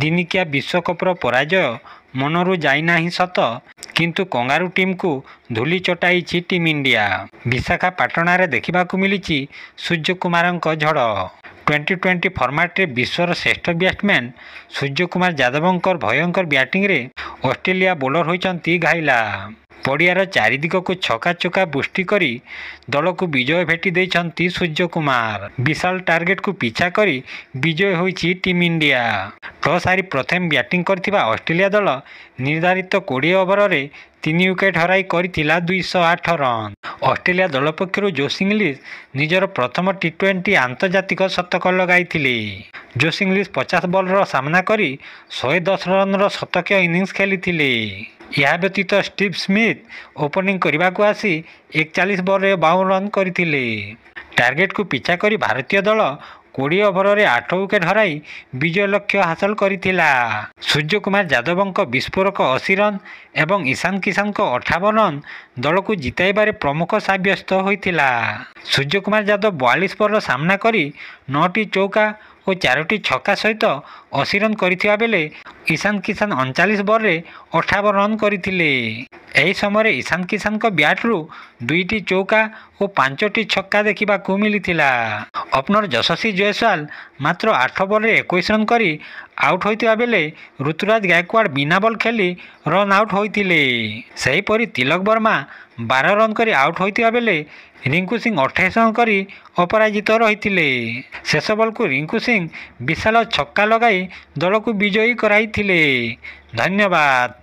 ଦିନିକିଆ ବିଶ୍ୱକପ୍ର ପରାଜୟ ମନରୁ ଯାଇନାହିଁ ସତ କିନ୍ତୁ କଙ୍ଗାରୁ ଟିମ୍କୁ ଧୂଳି ଚଟାଇଛି ଟିମ୍ ଇଣ୍ଡିଆ ବିଶାଖାପାଟଣାରେ ଦେଖିବାକୁ ମିଳିଛି ସୂର୍ଯ୍ୟକୁମାରଙ୍କ ଝଡ଼ ଟ୍ୱେଣ୍ଟି ଟ୍ୱେଣ୍ଟି ଫର୍ମାଟରେ ବିଶ୍ୱର ଶ୍ରେଷ୍ଠ ବ୍ୟାଟ୍ମ୍ୟାନ୍ ସୂର୍ଯ୍ୟକୁମାର ଯାଦବଙ୍କର ଭୟଙ୍କର ବ୍ୟାଟିଂରେ ଅଷ୍ଟ୍ରେଲିଆ ବୋଲର ହୋଇଛନ୍ତି ଘାଇଲା ପଡ଼ିଆର ଚାରିଦିଗକୁ ଛକା ଛକା ବୃଷ୍ଟି କରି ଦଳକୁ ବିଜୟ ଭେଟି ଦେଇଛନ୍ତି ସୂର୍ଯ୍ୟ କୁମାର ବିଶାଳ ଟାର୍ଗେଟକୁ ପିଛା କରି ବିଜୟ ହୋଇଛି ଟିମ୍ ଇଣ୍ଡିଆ ଟସ୍ ହାରି ପ୍ରଥମେ ବ୍ୟାଟିଂ କରିଥିବା ଅଷ୍ଟ୍ରେଲିଆ ଦଳ ନିର୍ଦ୍ଧାରିତ କୋଡ଼ିଏ ଓଭରରେ ତିନି ୱିକେଟ୍ ହରାଇ କରିଥିଲା ଦୁଇଶହ ଆଠ ରନ୍ ଅଷ୍ଟ୍ରେଲିଆ ଦଳ ପକ୍ଷରୁ ଜୋସ୍ ଇଂଲିଶ ନିଜର ପ୍ରଥମ ଟି ଟ୍ୱେଣ୍ଟି ଆନ୍ତର୍ଜାତିକ ଶତକ ଲଗାଇଥିଲେ ଜୋସ୍ ଇଂଲିଶ ପଚାଶ ବଲ୍ର ସାମ୍ନା କରି ଶହେ ଦଶ ରନ୍ର ଶତକୀୟ ଇନିଂସ୍ ଖେଳିଥିଲେ ଏହା ବ୍ୟତୀତ ଷ୍ଟିଭ୍ ସ୍ମିଥ୍ ଓପନିଂ କରିବାକୁ ଆସି ଏକଚାଳିଶ ବଲ୍ରେ ବାଉନ ରନ୍ କରିଥିଲେ ଟାର୍ଗେଟକୁ ପିଛା କରି ଭାରତୀୟ ଦଳ କୋଡ଼ିଏ ଓଭରରେ ଆଠ ୱିକେଟ୍ ହରାଇ ବିଜୟ ଲକ୍ଷ୍ୟ ହାସଲ କରିଥିଲା ସୂର୍ଯ୍ୟକୁମାର ଯାଦବଙ୍କ ବିସ୍ଫୋରକ ଅଶୀ ରନ୍ ଏବଂ ଇଶାନ କିଶାନଙ୍କ ଅଠାବନ ରନ୍ ଦଳକୁ ଜିତାଇବାରେ ପ୍ରମୁଖ ସାବ୍ୟସ୍ତ ହୋଇଥିଲା ସୂର୍ଯ୍ୟକୁମାର ଯାଦବ ବୟାଳିଶ ବଲ୍ର ସାମ୍ନା କରି ନଅଟି ଚୌକା ଓ ଚାରୋଟି ଛକା ସହିତ ଅଶୀ ରନ୍ କରିଥିବା ବେଳେ ଇଶାନ୍ କିଶାନ୍ ଅଣଚାଳିଶ ବଲ୍ରେ ଅଠାବନ ରନ୍ କରିଥିଲେ ଏହି ସମୟରେ ଇଶାନ୍ କିଶାନ୍ଙ୍କ ବ୍ୟାଟ୍ରୁ ଦୁଇଟି ଚୌକା ଓ ପାଞ୍ଚଟି ଛକା ଦେଖିବାକୁ ମିଳିଥିଲା ଅପ୍ନର ଯଶସ୍ୱୀ ଜୟସ୍ୱାଲ ମାତ୍ର ଆଠ ବଲ୍ରେ ଏକୋଇଶ ରନ୍ କରି ଆଉଟ୍ ହୋଇଥିବା ବେଳେ ଋତୁରାଜ ଗାଏକୱାଡ଼ ବିନା ବଲ୍ ଖେଳି ରନ୍ ଆଉଟ୍ ହୋଇଥିଲେ ସେହିପରି ତିଲକ ବର୍ମା ବାର ରନ୍ କରି ଆଉଟ୍ ହୋଇଥିବା ବେଳେ ରିଙ୍କୁ ସିଂ ଅଠେଇଶ ରନ୍ କରି ଅପରାଜିତ ରହିଥିଲେ ଶେଷ ବଲ୍କୁ ରିଙ୍କୁ ସିଂ ବିଶାଳ ଛକା ଲଗାଇ ଦଳକୁ ବିଜୟୀ କରାଇଥିଲେ ଧନ୍ୟବାଦ